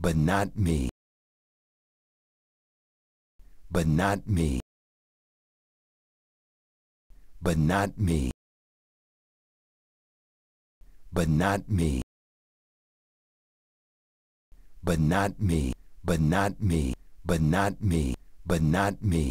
but not me. But not me. But not me. But not me. But not me. But not me. But not me. But not me.